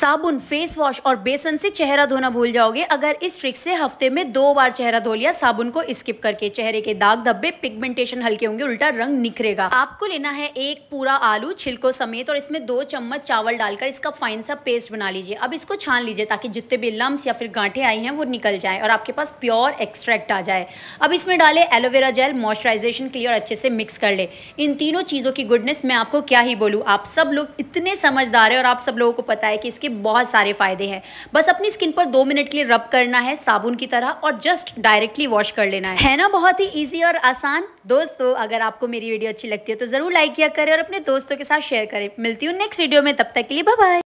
साबुन face wash और बेसन से चेहरा धोना भूल जाओगे अगर इस ट्रिक से हफ्ते में दो बार चेहरा धो लिया साबुन को स्किप करके चेहरे के दाग धब्बे पिगमेंटेशन हल्के होंगे उल्टा रंग निखरेगा आपको लेना है एक पूरा आलू छिलको समेत और इसमें दो चम्मच चावल डालकर इसका फाइन सा पेस्ट बना लीजिए अब इसको छान लीजिए ताकि जितने भी लम्ब या फिर गांठे आई हैं वो निकल जाए और आपके पास प्योर एक्सट्रैक्ट आ जाए अब इसमें डाले एलोवेरा जेल मॉइस्चराइजेशन के लिए और अच्छे से मिक्स कर ले इन तीनों चीज़ों की गुडनेस मैं आपको क्या ही बोलू आप सब लोग इतने समझदार है और आप सब लोगों को पता है कि इसके बहुत सारे फ़ायदे हैं बस अपनी स्किन पर दो मिनट के लिए रब करना है साबुन की तरह और जस्ट डायरेक्टली वॉश कर लेना है है ना बहुत ही ईजी और आसान दोस्तों अगर आपको मेरी वीडियो अच्छी लगती है तो ज़रूर लाइक किया करें और अपने दोस्तों के साथ शेयर करें मिलती हूँ नेक्स्ट वीडियो में तब तक के लिए बाय